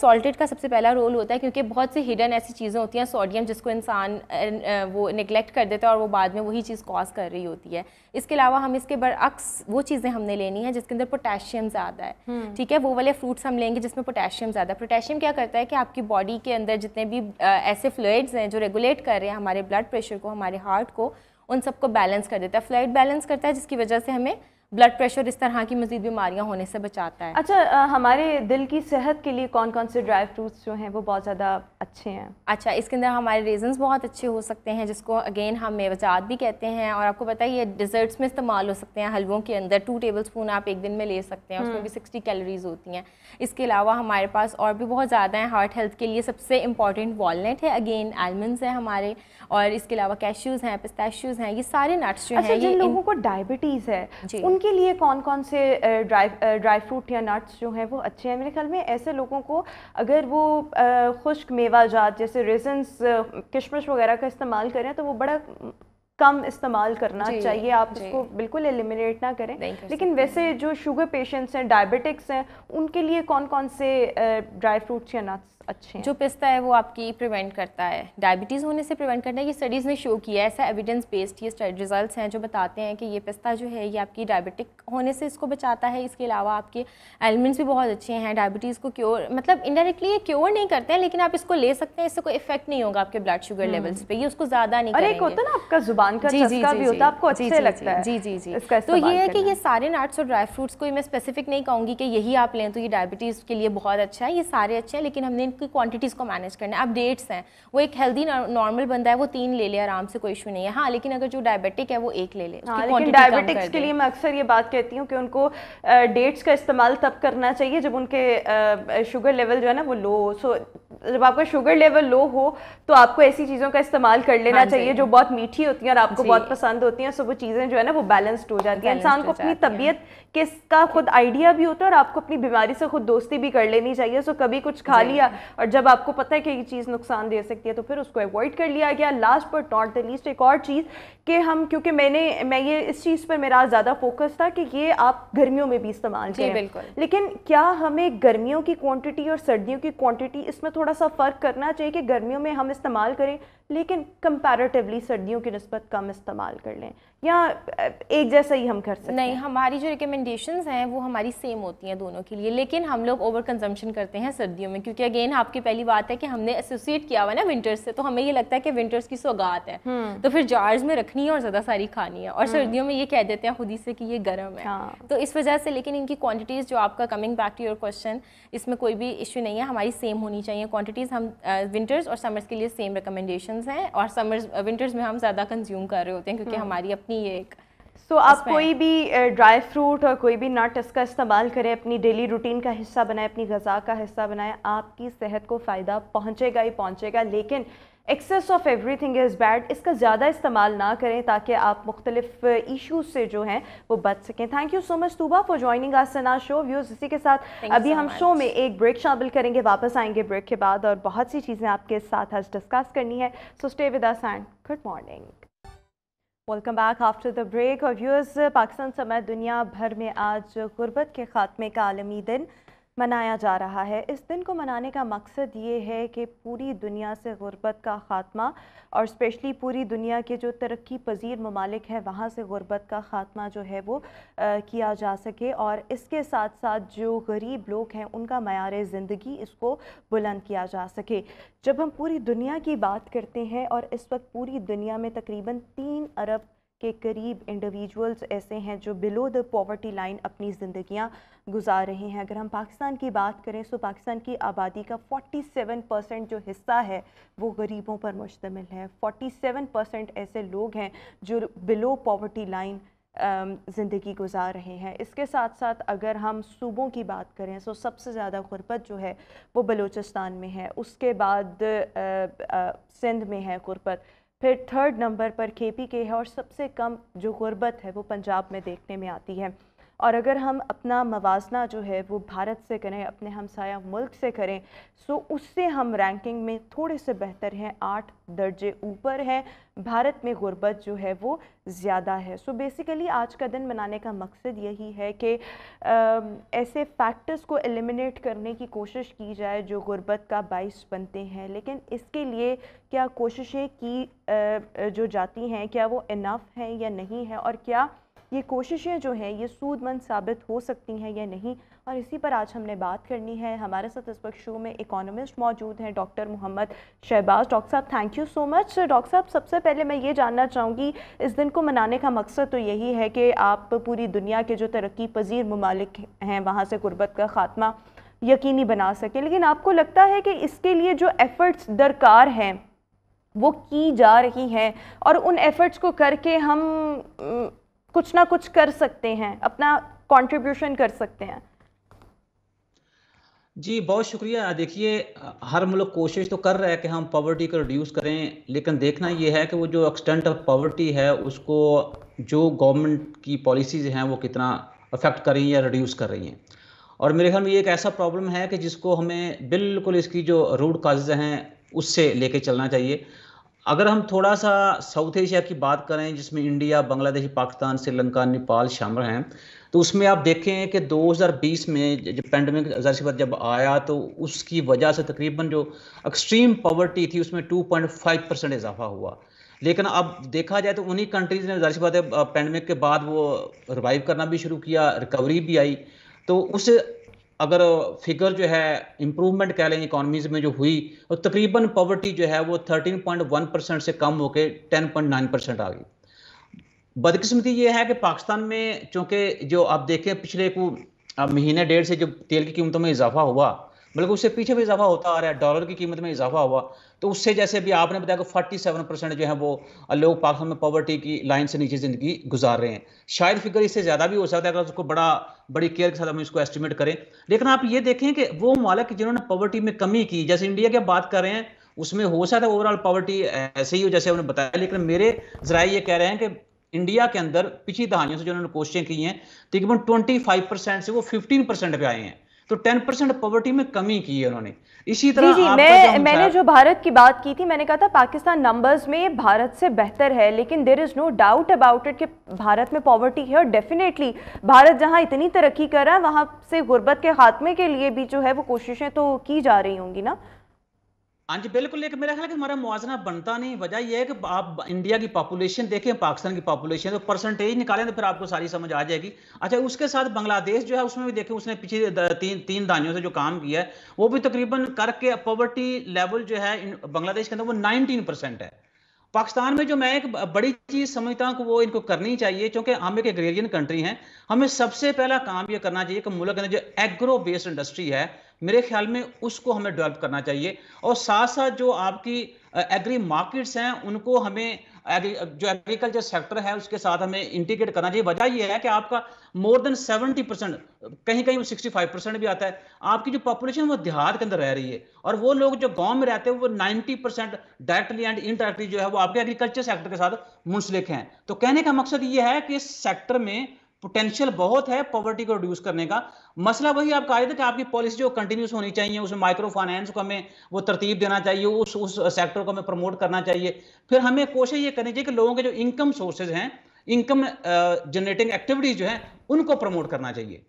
सॉल्टेड uh, का सबसे पहला रोल होता है क्योंकि बहुत सी हिडन ऐसी चीज़ें होती हैं सोडियम जिसको इंसान uh, वो निगलेक्ट कर देता है और वो बाद में वही चीज़ कॉज कर रही होती है इसके अलावा हम इसके बरअक्स वो चीज़ें हमने लेनी है जिसके अंदर पोटेशियम ज़्यादा है हम्म। ठीक है वो वाले फ्रूट्स हम लेंगे जिसमें पोटेशियम ज़्यादा पोटेशियम क्या करता है कि आपकी बॉडी के अंदर जितने भी ऐसे फ्लूड्स हैं जो रेगुलेट कर रहे हैं हमारे ब्लड प्रेशर को हमारे हार्ट को उन सबको बैलेंस कर देता है फ्लाइट बैलेंस करता है जिसकी वजह से हमें ब्लड प्रेशर इस तरह की मजीद बीमारियाँ होने से बचाता है अच्छा आ, हमारे दिल की सेहत के लिए कौन कौन से ड्राई फ्रूट्स जो हैं वो बहुत ज़्यादा अच्छे हैं अच्छा इसके अंदर हमारे रीजन्स बहुत अच्छे हो सकते हैं जिसको अगेन हम मेवजात भी कहते हैं और आपको पता है ये डिज़र्ट्स में इस्तेमाल हो सकते हैं हलवों के अंदर टू टेबल स्पून आप एक दिन में ले सकते हैं उसमें भी सिक्सटी हम्म। कैलोरीज होती हैं इसके अलावा हमारे पास और भी बहुत ज़्यादा हैं हार्ट हेल्थ के लिए सबसे इंपॉर्टेंट वॉलट है अगेन आलमंडस हैं हमारे और इसके अलावा कैश्यूज़ हैं पिस्ताश्यूज़ हैं ये सारे नट्स जो हैं अच्छा, लोगों को डायबिटीज़ है उनके लिए कौन कौन से ड्राई ड्राई फ्रूट या नट्स जो हैं वो अच्छे हैं मेरे ख्याल में ऐसे लोगों को अगर वो खुश्क मेवा जात जैसे रेजन्स किशमिश वगैरह का इस्तेमाल करें तो वो बड़ा कम इस्तेमाल करना चाहिए आप उसको बिल्कुल एलिमिनेट ना करें लेकिन वैसे जो शुगर पेशेंट्स हैं डायबिटिक्स हैं उनके लिए कौन कौन से ड्राई फ्रूट्स या नट्स अच्छे हैं जो पिस्ता है वो आपकी प्रिवेंट करता है डायबिटीज़ होने से प्रिवेंट करना है ये स्टडीज़ ने शो किया है ऐसा एविडेंस बेस्ड ये रिजल्ट हैं जो बताते हैं कि ये पिस्ता जो है ये आपकी डायबिटिक होने से इसको बचाता है इसके अलावा आपके एलिमेंट्स भी बहुत अच्छे हैं डायबिटीज़ को क्योर मतलब इनडायरेक्टली ये क्योर नहीं करते हैं लेकिन आप इसको ले सकते हैं इससे कोई इफेक्ट नहीं होगा आपके ब्लड शुगर लेवल्स पर ये उसको ज़्यादा नहीं होता ना आपका जुबान जुबान का जी, भी होता है आपको अच्छे लगता है जी जी जी तो ये है कि ये सारे नट्स और ड्राई फ्रूट्स को मैं स्पेसिफिक नहीं कहूँगी कि यही आप लें तो ये डायबिटीज़ के लिए बहुत अच्छा है ये सारे अच्छे हैं लेकिन हमने इनकी क्वान्टिटीज को मैनेज करना है अब डेट्स हैं वो एक हेल्दी नॉर्मल बंदा है वो तीन ले लें आराम से कोई इशू नहीं है हाँ लेकिन अगर जो डायबिटिक है वो एक ले लें डायबिटिक्स हाँ, के लिए मैं अक्सर ये बात कहती हूँ कि उनको डेट्स का इस्तेमाल तब करना चाहिए जब उनके शुगर लेवल जो है ना वो लो हो सो जब आपका शुगर लेवल लो हो तो आपको ऐसी चीज़ों का इस्तेमाल कर लेना हाँ चाहिए जो बहुत मीठी होती है अगर आपको बहुत पसंद होती हैं तो वो चीज़ें जो है ना वो बैलेंस्ड हो जाती हैं इंसान को अपनी तबीयत किसका खुद आइडिया भी होता है और आपको अपनी बीमारी से खुद दोस्ती भी कर लेनी चाहिए सो कभी कुछ खा लिया और जब आपको पता है कि ये चीज़ नुकसान दे सकती है तो फिर उसको अवॉइड कर लिया गया last but not the least एक और चीज़ कि हम क्योंकि मैंने मैं ये इस चीज़ पर मेरा ज़्यादा फोकस था कि ये आप गर्मियों में भी इस्तेमाल करें बिल्कुल लेकिन क्या हमें गर्मियों की क्वांटिटी और सर्दियों की क्वांटिटी इसमें थोड़ा सा फ़र्क करना चाहिए कि गर्मियों में हम इस्तेमाल करें लेकिन कंपैरेटिवली सर्दियों की नस्बत कम इस्तेमाल कर लें या एक जैसा ही हम कर सकते नहीं हैं। हमारी जो रिकमेंडेशन हैं वो हमारी सेम होती हैं दोनों के लिए लेकिन हम लोग ओवर कंजम्पशन करते हैं सर्दियों में क्योंकि अगेन आपकी पहली बात है कि हमने एसोसिएट किया हुआ ना विंटर्स से तो हमें ये लगता है कि विंटर्स की सौगात है हम्म। तो फिर जार्ज में रखनी है और ज़्यादा सारी खानी है और हम्म। सर्दियों में ये कह देते हैं खुद ही से कि ये गर्म है हाँ। तो इस वजह से लेकिन इनकी क्वान्टिटीज़ जो आपका coming back to your question इसमें कोई भी इशू नहीं है हमारी सेम होनी चाहिए क्वान्टिटीज़ हम विंटर्स और समर्स के लिए सेम रिकमेंडेशन सेशन हैं और समर्स विंटर्स uh, में हम ज़्यादा कंज्यूम कर रहे होते हैं क्योंकि हम्म। हमारी अपनी ये एक सो so, आप कोई भी ड्राई uh, फ्रूट और कोई भी नट इसका इस्तेमाल करें अपनी डेली रूटीन का हिस्सा बनाएं अपनी गज़ा का हिस्सा बनाएं आपकी सेहत को फ़ायदा पहुंचेगा ही पहुंचेगा लेकिन excess of everything is bad इसका ज़्यादा इस्तेमाल ना करें ताकि आप मुख्तलिफ इशूज़ से जो हैं वो बच सकें thank you so much Tuba for joining आसना शो व्यूज़ इसी के साथ Thanks अभी so हम much. शो में एक ब्रेक शामिल करेंगे वापस आएंगे ब्रेक के बाद और बहुत सी चीज़ें आपके साथ आज डिस्कस करनी है so stay with us and good morning welcome back after the break और व्यूअर्स पाकिस्तान समेत दुनिया भर में आज गुर्बत के ख़ात्मे का आलमी दिन मनाया जा रहा है इस दिन को मनाने का मकसद ये है कि पूरी दुनिया से गुरबत का ख़ात्मा और स्पेशली पूरी दुनिया के जो तरक्की पजीर ममालिक हैं वहाँ से गुर्बत का ख़ात्मा जो है वो आ, किया जा सके और इसके साथ साथ जो गरीब लोग हैं उनका मैार ज़िंदगी इसको बुलंद किया जा सके जब हम पूरी दुनिया की बात करते हैं और इस वक्त पूरी दुनिया में तकरीबन तीन अरब के करीब इंडिविजुअल्स ऐसे हैं जो बिलो द पॉवर्टी लाइन अपनी ज़िंदियाँ गुजार रहे हैं अगर हम पाकिस्तान की बात करें तो पाकिस्तान की आबादी का 47 परसेंट जो हिस्सा है वो गरीबों पर मुश्तमिल है 47 परसेंट ऐसे लोग हैं जो बिलो पॉवर्टी लाइन ज़िंदगी गुजार रहे हैं इसके साथ साथ अगर हम सूबों की बात करें तो सबसे ज़्यादा गुरबत जो है वो बलूचिस्तान में है उसके बाद सिंध में है गुरबत फिर थर्ड नंबर पर के पी के है और सबसे कम जो गुरबत है वो पंजाब में देखने में आती है और अगर हम अपना मवाजना जो है वो भारत से करें अपने हमसाया मुल्क से करें सो उससे हम रैंकिंग में थोड़े से बेहतर हैं आठ दर्जे ऊपर हैं भारत में गुर्बत जो है वो ज़्यादा है सो बेसिकली आज का दिन मनाने का मकसद यही है कि ऐसे फैक्टर्स को एलिमिनेट करने की कोशिश की जाए जो गुर्बत का बाइस बनते हैं लेकिन इसके लिए क्या कोशिशें की जो जाती हैं क्या वो इनफ हैं या नहीं है और क्या ये कोशिशें जो हैं ये सूदमंद साबित हो सकती हैं या नहीं और इसी पर आज हमने बात करनी है हमारे साथ इस वक्त शो में इकोनॉमिस्ट मौजूद हैं डॉक्टर मोहम्मद शहबाज डॉक्टर साहब thank you so much doctor साहब सबसे पहले मैं ये जानना चाहूँगी इस दिन को मनाने का मकसद तो यही है कि आप पूरी दुनिया के जो तरक्की पजीर ममालिक हैं वहाँ से गुर्बत का ख़ात्मा यकीनी बना सकें लेकिन आपको लगता है कि इसके लिए जो एफ़र्ट्स दरकार हैं वो की जा रही हैं और उन एफ़र्ट्स को करके हम कुछ ना कुछ कर सकते हैं अपना कंट्रीब्यूशन कर सकते हैं जी बहुत शुक्रिया देखिए हर मुल्क कोशिश तो कर रहा है कि हम पॉवर्टी को रिड्यूस करें लेकिन देखना यह है कि वो जो एक्सटेंट ऑफ पॉवर्टी है उसको जो गवर्नमेंट की पॉलिसीज़ हैं वो कितना अफेक्ट कर रही हैं या रिड्यूस कर रही हैं और मेरे ख्याल में ये एक ऐसा प्रॉब्लम है कि जिसको हमें बिल्कुल इसकी जो रूट काजेज़ हैं उससे लेके चलना चाहिए अगर हम थोड़ा सा साउथ एशिया की बात करें जिसमें इंडिया बांग्लादेश पाकिस्तान श्रीलंका नेपाल शामिल हैं तो उसमें आप देखें कि 2020 में जब पैंडमिक जब आया तो उसकी वजह से तकरीबन जो एक्सट्रीम पॉवर्टी थी उसमें 2.5 परसेंट इजाफा हुआ लेकिन अब देखा जाए तो उन्हीं कंट्रीज़ ने पेंडेमिक पैंडमिक के बाद वो रिवाइव करना भी शुरू किया रिकवरी भी आई तो उस अगर फिगर जो है इम्प्रूवमेंट कह लें इकोनॉमीज में जो हुई तो तकरीबन पॉवर्टी जो है वो 13.1 परसेंट से कम होकर 10.9 परसेंट आ गई बदकिस्मती ये है कि पाकिस्तान में चूंकि जो आप देखें पिछले को महीने डेढ़ से जो तेल की कीमतों में इजाफा हुआ मतलब उससे पीछे भी इजाफा होता आ रहा है डॉलर की कीमत में इजाफा हुआ तो उससे जैसे भी आपने बताया कि फोर्टी सेवन परसेंट जो है वो लोग पाकिस्तान में पॉवर्टी की लाइन से नीचे ज़िंदगी गुजार रहे हैं शायद फिक्र इससे ज़्यादा भी हो सकता है अगर उसको बड़ा बड़ी केयर के साथ हम इसको एस्टिमेट करें लेकिन आप ये देखें कि वो मालिक जिन्होंने पॉवर्टी में कमी की जैसे इंडिया की बात कर रहे हैं उसमें हो सकता है ओवरऑल पॉवर्टी ऐसे ही हो जैसे उन्होंने बताया लेकिन मेरे जरा ये कह रहे हैं कि इंडिया के अंदर पिछली दहाइयों से जो उन्होंने कोशिशें की हैं तकरीबन ट्वेंटी फाइव परसेंट से वो फिफ्टीन परसेंट पे आए हैं तो टेन परसेंट पॉवर्टी में कमी की है उन्होंने इसी तरह जी, जी, मैं मैंने जो भारत की बात की थी मैंने कहा था पाकिस्तान नंबर्स में भारत से बेहतर है लेकिन there is no doubt about it कि भारत में पॉवर्टी है और डेफिनेटली भारत जहाँ इतनी तरक्की कर रहा है वहां से गुर्बत के खात्मे के लिए भी जो है वो कोशिशें तो की जा रही होंगी ना हाँ जी बिल्कुल लेकिन मेरा ख्याल है कि हमारा मुआजना बनता नहीं वजह यह है कि आप इंडिया की पॉपुलेशन देखें पाकिस्तान की पॉपुलेशन तो परसेंटेज निकालें तो फिर आपको सारी समझ आ जाएगी अच्छा उसके साथ बांग्लादेश जो है उसमें भी देखें उसने पिछले तीन तीन दानियों से जो काम किया है वो भी तकरीबन करके पॉवर्टी लेवल जो है बांग्लादेश के अंदर वो नाइनटीन परसेंट है पाकिस्तान में जो मैं एक बड़ी चीज समझता हूँ कि वो इनको करनी चाहिए क्योंकि हम एक एग्रेरियन कंट्री हैं हमें सबसे पहला काम ये करना चाहिए कि मुल्क अंदर जो एग्रो बेस्ड इंडस्ट्री है मेरे ख्याल में उसको हमें डेवलप करना चाहिए और साथ साथ जो आपकी एग्री मार्केट्स हैं उनको हमें जो एग्रीकल्चर सेक्टर है उसके साथ हमें इंटीग्रेट करना चाहिए वजह यह है कि आपका मोर देन सेवेंटी परसेंट कहीं कहीं सिक्सटी फाइव परसेंट भी आता है आपकी जो पॉपुलेशन वो देहात के अंदर रह रही है और वो लोग जो गांव में रहते हैं वो ninety percent directly and indirectly जो है वो आपके एग्रीकल्चर सेक्टर के साथ मुंसलिक हैं तो कहने का मकसद ये है कि इस सेक्टर में पोटेंशियल बहुत है पॉवर्टी को रिड्यूस करने का मसला वही आप कहा रहे थे कि आपकी पॉलिसी जो कंटिन्यूस होनी चाहिए उसमें माइक्रो फाइनेंस को हमें वो तरतीब देना चाहिए उस उस सेक्टर को हमें प्रमोट करना चाहिए फिर हमें कोशिश ये करनी चाहिए कि लोगों के जो इनकम सोर्सेज हैं इनकम जनरेटिंग एक्टिविटीज जो है उनको प्रमोट करना चाहिए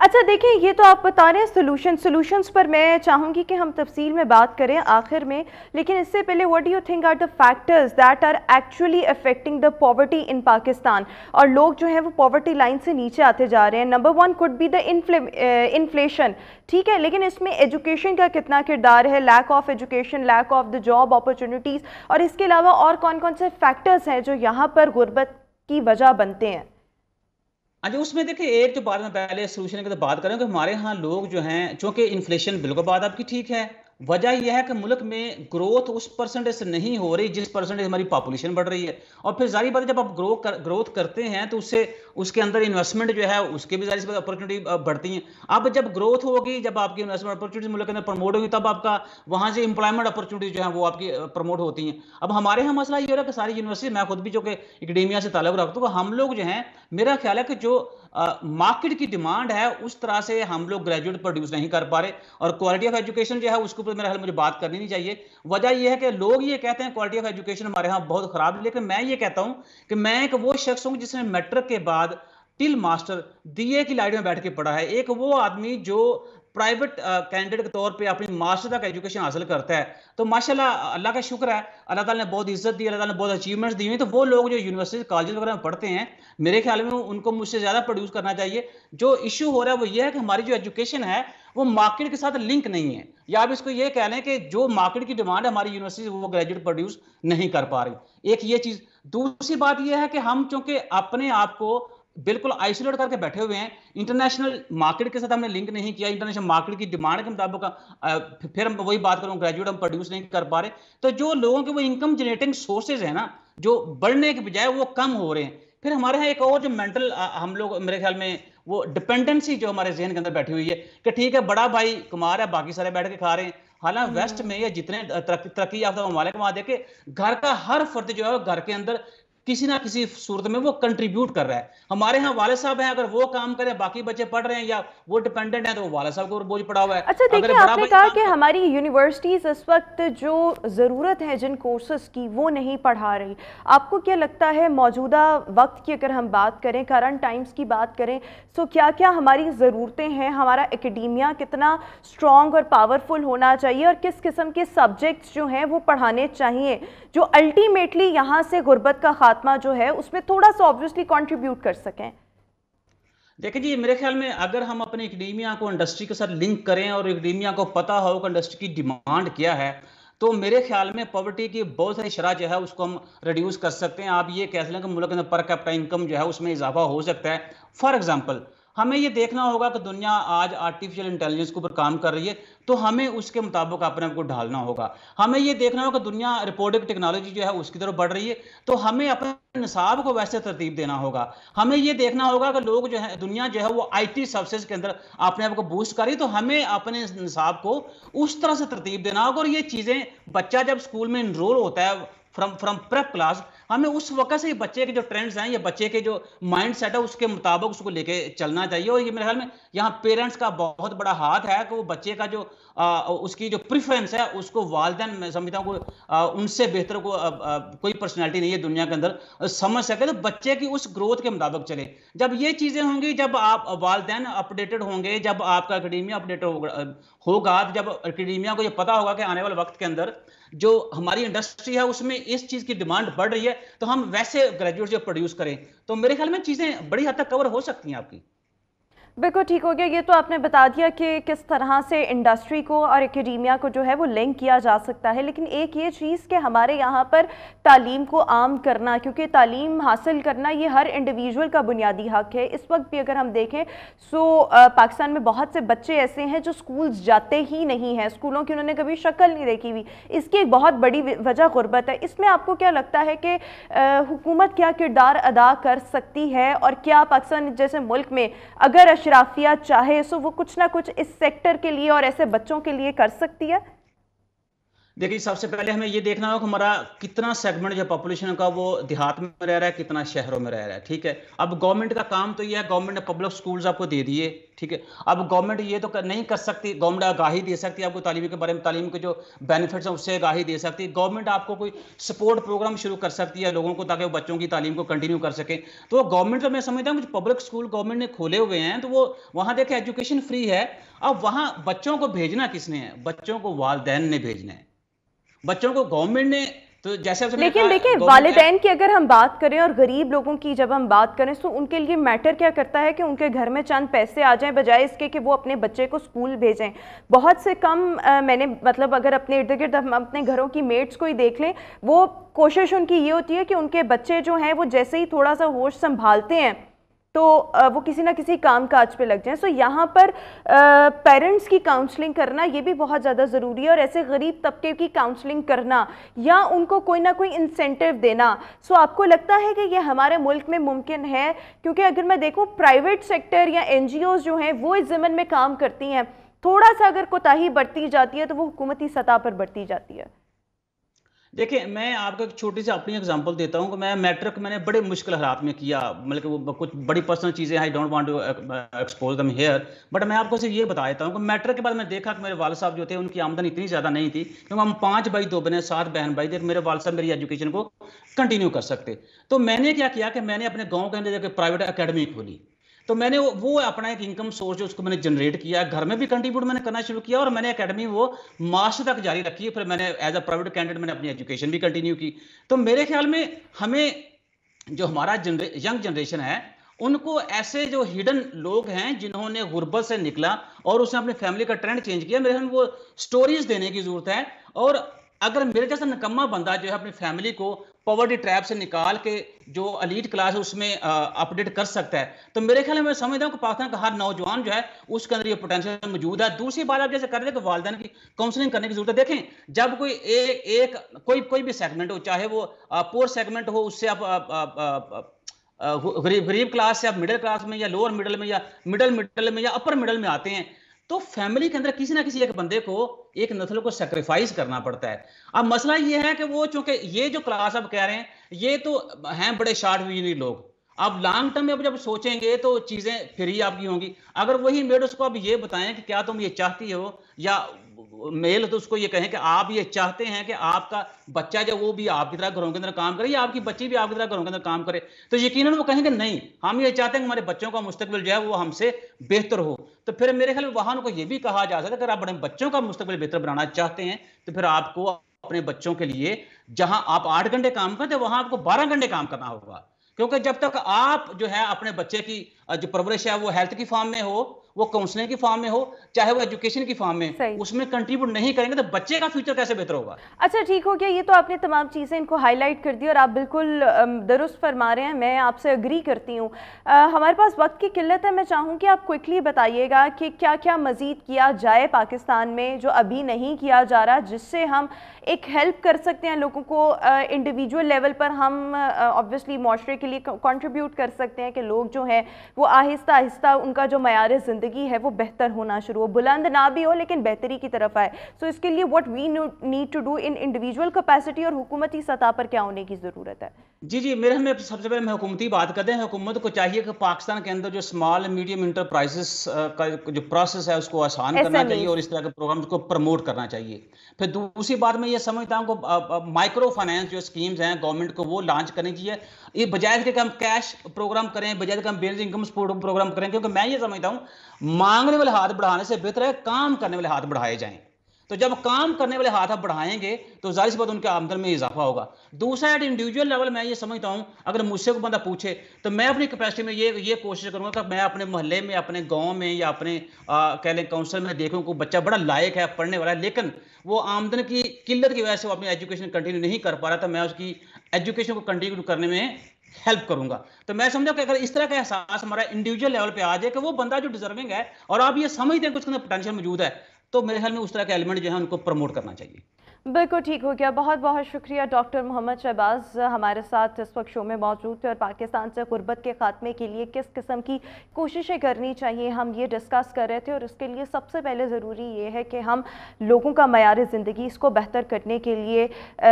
अच्छा देखिए ये तो आप बता रहे हैं सोल्यूशन सोल्यूशंस पर मैं चाहूँगी कि हम तफसील में बात करें आखिर में लेकिन इससे पहले what you think are the factors that are actually affecting the poverty in Pakistan और लोग जो हैं वो पॉवर्टी लाइन से नीचे आते जा रहे हैं number one could be the inflation ठीक है लेकिन इसमें एजुकेशन का कितना किरदार है lack of education lack of the job opportunities और इसके अलावा और कौन कौन से फैक्टर्स हैं जो यहाँ पर गुर्बत की वजह बनते हैं अच्छा उसमें देखिए एक जो बात में पहले सोल्यूशन की तो बात करें कि हमारे यहाँ लोग जो हैं चूंकि इन्फ्लेशन बिल्कुल बात आपकी ठीक है वजह यह है कि मुल्क में ग्रोथ उस परसेंटेज से नहीं हो रही जिस परसेंटेज हमारी पॉपुलेशन बढ़ रही है और फिर जारी बात है जब आप ग्रो कर, ग्रोथ करते हैं तो उससे उसके अंदर इन्वेस्टमेंट जो है उसके भी जारी अपॉर्चुनिटी बढ़ती हैं अब जब ग्रोथ होगी जब आपकी इन्वेस्टमेंट अपॉर्चुनिटी मुल्क के अंदर प्रमोट होगी तब आपका वहाँ से इंप्लॉयमेंट अपॉर्चुनिटी जो है वो आपकी प्रमोट होती हैं अब हमारे यहाँ मसला ये हो रहा है कि सारी यूनिवर्सिटी मैं खुद भी जो कि एकडेमिया से ताल्लुक रखता हूँ तो हम लोग जो हैं मेरा ख्याल है कि जो मार्केट की डिमांड है उस तरह से हम लोग ग्रेजुएट प्रोड्यूस नहीं कर पा रहे और क्वालिटी ऑफ एजुकेशन जो है उसके ऊपर मेरा मुझे बात करनी नहीं चाहिए वजह यह है कि लोग ये कहते हैं क्वालिटी ऑफ एजुकेशन हमारे यहाँ बहुत खराब है लेकिन मैं ये कहता हूँ कि मैं एक वो शख्स हूँ जिसने मैट्रिक के बाद टिल मास्टर दिए की लाइट में बैठ के पढ़ा है एक वो आदमी जो प्राइवेट कैंडिडेट uh, के तौर पे अपनी मास्टर तक एजुकेशन हासिल करता है तो माशाल्लाह अल्लाह का शुक्र है अल्लाह ताला ने बहुत इज्जत दी अल्लाह ताला ने बहुत अचीवमेंट्स दी हुई तो वो लोग जो यूनिवर्सिटी कॉलेज वगैरह में पढ़ते हैं मेरे ख्याल में उनको मुझसे ज़्यादा प्रोड्यूस करना चाहिए जो इशू हो रहा है वो ये है कि हमारी जो एजुकेशन है वो मार्केट के साथ लिंक नहीं है या आप इसको ये कह लें कि जो मार्केट की डिमांड है हमारी यूनिवर्सिटी वो ग्रेजुएट प्रोड्यूस नहीं कर पा रही एक ये चीज़ दूसरी बात यह है कि हम चूंकि अपने आप को बिल्कुल आइसोलेट करके बैठे हुए हैं इंटरनेशनल मार्केट के साथ हमने लिंक नहीं किया इंटरनेशनल मार्केट की डिमांड के मुताबिक फिर हम वही बात करूँ ग्रेजुएट हम प्रोड्यूस नहीं कर पा रहे तो जो लोगों के वो इनकम जनरेटिंग सोर्सेज है ना जो बढ़ने के बजाय वो कम हो रहे हैं फिर हमारे यहाँ एक और जो मेंटल हम लोग मेरे ख्याल में वो डिपेंडेंसी जो हमारे जहन के अंदर बैठी हुई है कि ठीक है बड़ा भाई कुमार है बाकी सारे बैठ के खा रहे हैं हालांकि वेस्ट हम्म। में या जितने तरक्की याफ्ता ममालिक वहां देखे घर का हर फर्द जो है घर के अंदर किसी ना किसी सूरत में वो कंट्रीब्यूट कर रहा है हमारे यहाँ वाले साहब हैं अगर वो काम करें बाकी बच्चे पढ़ रहे हैं या वो डिपेंडेंट हैं तो वो वाले साहब को बोझ पड़ा हुआ है अच्छा देखिए आपने कहा कि हमारी यूनिवर्सिटीज़ इस वक्त जो ज़रूरत है जिन कोर्सेज की वो नहीं पढ़ा रही आपको क्या लगता है मौजूदा वक्त की अगर हम बात करें करंट टाइम्स की बात करें तो क्या क्या हमारी ज़रूरतें हैं हमारा एकेडमिया कितना स्ट्रॉन्ग और पावरफुल होना चाहिए और किस किस्म के सब्जेक्ट जो हैं वो पढ़ाने चाहिए जो अल्टीमेटली यहाँ से गुर्बत का आत्मा जो है उसमें थोड़ा सा ऑब्वियसली कॉन्ट्रीब्यूट कर सकें देखिए जी मेरे ख्याल में अगर हम अपने एकेडेमिया को इंडस्ट्री के साथ लिंक करें और एकेडेमिया को पता हो कि इंडस्ट्री की डिमांड क्या है तो मेरे ख्याल में पॉवर्टी की बहुत सारी शराह जो है उसको हम रिड्यूस कर सकते हैं आप ये कह लें कि मुल्क के अंदर पर कैपिटा इनकम जो है उसमें इजाफा हो सकता है फॉर एग्जाम्पल हमें ये देखना होगा कि दुनिया आज आर्टिफिशियल इंटेलिजेंस के ऊपर काम कर रही है तो हमें उसके मुताबिक अपने आप को ढालना होगा हमें ये देखना होगा कि दुनिया रिपोर्टिंग टेक्नोलॉजी जो है उसकी तरफ बढ़ रही है तो हमें अपने निसाब को वैसे तरतीब देना होगा हमें ये देखना होगा कि लोग जो है दुनिया जो है वो आई टी सर्विसेज के अंदर अपने आप को बूस्ट करी तो हमें अपने निसाब को उस तरह से तरतीब देना होगा और ये चीज़ें बच्चा जब स्कूल में इनरोल होता है फ्रॉम फ्रॉम प्रेप क्लास हमें उस वक्त से बच्चे के जो ट्रेंड्स हैं या बच्चे के जो माइंड सेट है उसके मुताबिक उसको लेके चलना चाहिए और ये मेरे ख्याल में यहाँ पेरेंट्स का बहुत बड़ा हाथ है कि वो बच्चे का जो आ, उसकी जो प्रिफ्रेंस है उसको वालदेन मैं समझता हूँ उनसे बेहतर को कोई पर्सनैलिटी नहीं है दुनिया के अंदर समझ सके तो बच्चे की उस ग्रोथ के मुताबिक चले जब ये चीज़ें होंगी जब आप वालदेन अपडेटेड होंगे जब आपका अकेडीमिया अपडेट होगा होगा तो जब अकेडीमिया को ये पता होगा कि आने वाले वक्त के अंदर जो हमारी इंडस्ट्री है उसमें इस चीज़ की डिमांड बढ़ रही है तो हम वैसे ग्रेजुएट जो प्रोड्यूस करें तो मेरे ख्याल में चीज़ें बड़ी हद तक कवर हो सकती हैं आपकी बिल्कुल ठीक हो गया ये तो आपने बता दिया कि किस तरह से इंडस्ट्री को और एकेडमिया को जो है वो लिंक किया जा सकता है लेकिन एक ये चीज़ कि हमारे यहाँ पर तालीम को आम करना क्योंकि तालीम हासिल करना ये हर इंडिविजुअल का बुनियादी हक है इस वक्त भी अगर हम देखें सो पाकिस्तान में बहुत से बच्चे ऐसे हैं जो स्कूल्स जाते ही नहीं हैं स्कूलों की उन्होंने कभी शक्ल नहीं देखी हुई इसकी एक बहुत बड़ी वजह गुर्बत है इसमें आपको क्या लगता है कि हुकूमत क्या किरदार अदा कर सकती है और क्या पाकिस्तान जैसे मुल्क में अगर अशराफिया चाहे सो वो कुछ ना कुछ इस सेक्टर के लिए और ऐसे बच्चों के लिए कर सकती है देखिए सबसे पहले हमें ये देखना होगा कि हमारा कितना सेगमेंट जो पॉपुलेशन का वो देहात में रह रहा है कितना शहरों में रह रहा है ठीक है अब गवर्नमेंट का काम तो ये है गवर्नमेंट ने पब्लिक स्कूल्स आपको दे दिए ठीक है अब गवर्नमेंट ये तो कर, नहीं कर सकती गवर्नमेंट आगाही दे सकती है आपको तालीम के बारे में तालीम के जो बेनिफिट्स हैं उससे आगाही दे सकती है गवर्नमेंट आपको कोई सपोर्ट प्रोग्राम शुरू कर सकती है लोगों को ताकि वो बच्चों की तालीम को कंटिन्यू कर सकें तो गवर्नमेंट तो मैं समझता हूँ कुछ पब्लिक स्कूल गवर्नमेंट ने खोले हुए हैं तो वो वहाँ देखें एजुकेशन फ्री है अब वहाँ बच्चों को भेजना किसने है बच्चों को वालदेन ने भेजना है बच्चों को गवर्नमेंट ने तो जैसे लेकिन देखिए वालदेन की अगर हम बात करें और गरीब लोगों की जब हम बात करें तो उनके लिए मैटर क्या करता है कि उनके घर में चंद पैसे आ जाएं बजाय इसके कि वो अपने बच्चे को स्कूल भेजें बहुत से कम आ, मैंने मतलब अगर अपने इर्द गिर्द अपने घरों की मेट्स को ही देख लें वो कोशिश उनकी ये होती है कि उनके बच्चे जो हैं वो जैसे ही थोड़ा सा होश संभालते हैं तो वो किसी ना किसी काम काज पे लग जाएं सो यहाँ पर पेरेंट्स की काउंसलिंग करना ये भी बहुत ज़्यादा ज़रूरी है और ऐसे गरीब तबके की काउंसलिंग करना या उनको कोई ना कोई इंसेंटिव देना सो आपको लगता है कि ये हमारे मुल्क में मुमकिन है क्योंकि अगर मैं देखूँ प्राइवेट सेक्टर या एन जो हैं वो इस ज़मन में काम करती हैं थोड़ा सा अगर कोताही बढ़ती जाती है तो वो हुकूमती सतह पर बढ़ती जाती है देखिए मैं आपको एक छोटी सी अपनी एग्जांपल देता हूँ कि मैं मैट्रिक मैंने बड़े मुश्किल हालात में किया मतलब वो कुछ बड़ी पर्सनल चीज़ें I don't want to expose them here but मैं आपको सिर्फ ये बता देता हूँ कि मैट्रिक के बाद मैं देखा कि मेरे वाल साहब जो थे उनकी आमदनी इतनी ज़्यादा नहीं थी क्योंकि हम पाँच भाई दो बने सात बहन भाई थे मेरे वाल साहब मेरी एजुकेशन को कंटिन्यू कर सकते तो मैंने क्या किया कि मैंने अपने गाँव के अंदर जाकर प्राइवेट अकेडमी खोली तो मैंने वो, अपना एक इनकम सोर्स जो उसको मैंने जनरेट किया घर में भी कंट्रीब्यूट मैंने करना शुरू किया और मैंने अकेडमी वो मास्टर तक जारी रखी फिर मैंने एज अ प्राइवेट कैंडिडेट मैंने अपनी एजुकेशन भी कंटिन्यू की तो मेरे ख्याल में हमें जो हमारा जनरे, यंग जनरेशन है उनको ऐसे जो हिडन लोग हैं जिन्होंने गुर्बत से निकला और उसने अपनी फैमिली का ट्रेंड चेंज किया मेरे वो स्टोरीज देने की जरूरत है और अगर मेरे जैसा निकम्मा बंदा जो है अपनी फैमिली को पॉवर्टी ट्रैप से निकाल के जो अलीट क्लास है उसमें अपडेट कर सकता है तो मेरे ख्याल में मैं समझता हूँ कि पाकिस्तान का हर नौजवान जो है उसके अंदर ये पोटेंशियल मौजूद है दूसरी बात आप जैसे कर रहे कि वालदेन की काउंसलिंग करने की जरूरत है देखें जब कोई ए, एक कोई कोई भी सेगमेंट हो चाहे वो पोअर सेगमेंट हो उससे आप, आप गरीब गरीब क्लास से आप मिडिल क्लास में या लोअर मिडिल में या मिडिल मिडिल में या अपर मिडिल में आते हैं तो फैमिली के अंदर किसी ना किसी एक बंदे को एक नस्ल को सेक्रीफाइस करना पड़ता है अब मसला ये है कि वो चूंकि ये जो क्लास अब कह रहे हैं ये तो हैं बड़े शार्ट विजनी लोग अब लॉन्ग टर्म में अब जब सोचेंगे तो चीजें फ्री आपकी होंगी अगर वही मेड उसको अब ये बताएं कि क्या तुम ये चाहती हो या मेल तो उसको ये कहें कि आप ये चाहते हैं कि आपका बच्चा जो वो भी आपकी तरह घरों के अंदर काम करे या आपकी बच्ची भी आपकी तरह घरों के अंदर काम करे तो यकीन वो कहेंगे नहीं हम ये चाहते हैं कि हमारे बच्चों का मुस्तबिल जो है वो हमसे बेहतर हो तो फिर मेरे ख्याल में वहां उनको ये भी कहा जा सकता है अगर आप अपने बच्चों का मुस्तबिल बेहतर बनाना चाहते हैं तो फिर आपको अपने बच्चों के लिए जहां आप आठ घंटे काम करते वहां आपको बारह घंटे काम करना होगा क्योंकि जब तक आप जो है अपने बच्चे की जो परवरिश है वो हेल्थ की फॉर्म में हो वो काउंसलिंग की फॉर्म में हो चाहे वो एजुकेशन की फॉर्म में उसमें कंट्रीब्यूट नहीं करेंगे तो बच्चे का फ्यूचर कैसे बेहतर होगा अच्छा ठीक हो गया ये तो आपने तमाम चीज़ें इनको हाईलाइट कर दी और आप बिल्कुल दुरुस्त फरमा रहे हैं मैं आपसे अग्री करती हूँ हमारे पास वक्त की किल्लत है मैं चाहूँ कि आप क्विकली बताइएगा कि क्या क्या मज़ीद किया जाए पाकिस्तान में जो अभी नहीं किया जा रहा जिससे हम एक हेल्प कर सकते हैं लोगों को इंडिविजुअल लेवल पर हम ऑब्वियसली माशरे के लिए कॉन्ट्रीब्यूट कर सकते हैं कि लोग जो हैं वो आहिस्ता आहिस्ता उनका जो मैार ज़िंदगी ज़िंदगी है वो बेहतर होना शुरू हो बुलंद ना भी हो लेकिन बेहतरी की तरफ आए सो so, इसके लिए what we need to do in individual capacity और हुकूमती सतह पर क्या होने की ज़रूरत है जी जी मेरे हमें सबसे पहले मैं हुकूमती बात करें हुकूमत को चाहिए कि पाकिस्तान के अंदर जो स्मॉल मीडियम इंटरप्राइजेस का जो प्रोसेस है उसको आसान करना चाहिए और इस तरह के प्रोग्राम को प्रमोट करना चाहिए फिर दूसरी बात मैं ये समझता हूँ माइक्रो फाइनेंस जो स्कीम्स हैं गवर्नमेंट को वो लॉन्च करनी चाहिए ये बजाय इसके हम कैश प्रोग्राम करें बजाय इसके हम बेज इनकम प्रोग्राम करें क्योंकि मैं ये समझता हूँ मांगने वाले हाथ बढ़ाने से बेहतर है काम करने वाले हाथ बढ़ाए जाएं तो जब काम करने वाले हाथ आप बढ़ाएंगे तो जाहिर सी बात उनके आमदन में इजाफा होगा दूसरा एट इंडिविजुअल लेवल मैं ये समझता हूँ अगर मुझसे कोई बंदा पूछे तो मैं अपनी कैपेसिटी में ये ये कोशिश करूंगा कि मैं अपने मोहल्ले में अपने गांव में या अपने कह लें काउंसिल में देखूँ कोई बच्चा बड़ा लायक है पढ़ने वाला है लेकिन वो आमदन की किल्लत की वजह से वो अपनी एजुकेशन कंटिन्यू नहीं कर पा रहा था तो मैं उसकी एजुकेशन को कंटिन्यू करने में हेल्प करूंगा तो मैं समझा कि अगर इस तरह का एहसास हमारा इंडिविजुअल लेवल पे आ जाए कि वो बंदा जो डिजर्विंग है और आप ये समझते हैं कुछ पोटेंशियल मौजूद है तो मेरे ख्याल में उस तरह के एलिमेंट जो है उनको प्रमोट करना चाहिए बिल्कुल ठीक हो गया बहुत बहुत शुक्रिया डॉक्टर मोहम्मद शहबाज हमारे साथ इस वक्त शो में मौजूद थे और पाकिस्तान से गुर्बत के खात्मे के लिए किस किस्म की कोशिशें करनी चाहिए हम ये डिस्कस कर रहे थे और इसके लिए सबसे पहले ज़रूरी ये है कि हम लोगों का मैार ज़िंदगी इसको बेहतर करने के लिए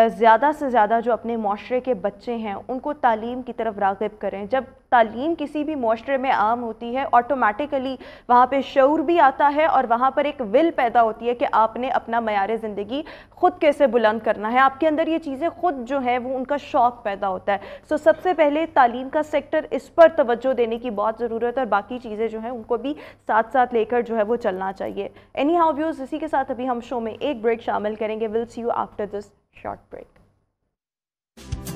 ज़्यादा से ज़्यादा जो अपने माशरे के बच्चे हैं उनको तालीम की तरफ रागब करें जब तालीम किसी भी माशरे में आम होती है ऑटोमेटिकली वहाँ पर शौर भी आता है और वहाँ पर एक विल पैदा होती है कि आपने अपना मैार ज़िंदगी ख़ुद कैसे बुलंद करना है आपके अंदर ये चीज़ें खुद जो है वो उनका शौक पैदा होता है सो सबसे पहले तालीम का सेक्टर इस पर तवज्जो देने की बहुत ज़रूरत है और बाकी चीज़ें जो हैं उनको भी साथ साथ लेकर जो है वो चलना चाहिए एनी हाउ व्यूज़ इसी के साथ अभी हम शो में एक ब्रेक शामिल करेंगे will see you after this short break